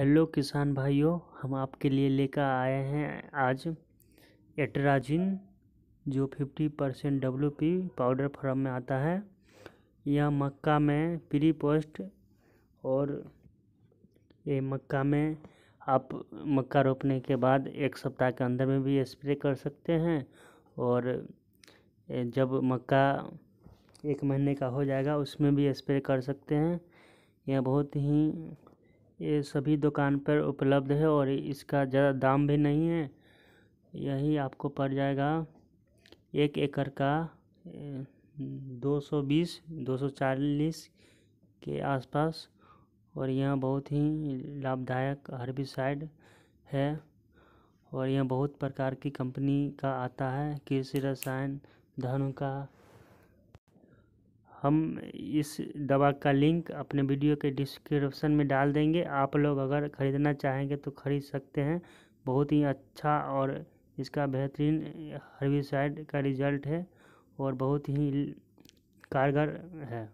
hello किसान भाइयों हम आपके लिए लेकर आए हैं आज एटराजिन जो fifty percent W powder form में आता है यह मक्का में प्री पोस्ट और ये मक्का में आप मक्का रोपने के बाद एक सप्ताह के अंदर में भी स्प्रे कर सकते हैं और जब मक्का एक महीने का हो जाएगा उसमें भी स्प्रे कर सकते हैं यह बहुत ही ये सभी दुकान पर उपलब्ध है और इसका ज़्यादा दाम भी नहीं है यही आपको पड़ जाएगा एक एकड़ का दो सौ बीस दो सौ चालीस के आसपास और यह बहुत ही लाभदायक हर्बिसाइड है और यह बहुत प्रकार की कंपनी का आता है कृषि रसायन धन का हम इस दवा का लिंक अपने वीडियो के डिस्क्रिप्शन में डाल देंगे आप लोग अगर ख़रीदना चाहेंगे तो ख़रीद सकते हैं बहुत ही अच्छा और इसका बेहतरीन हर्बिसाइड का रिजल्ट है और बहुत ही कारगर है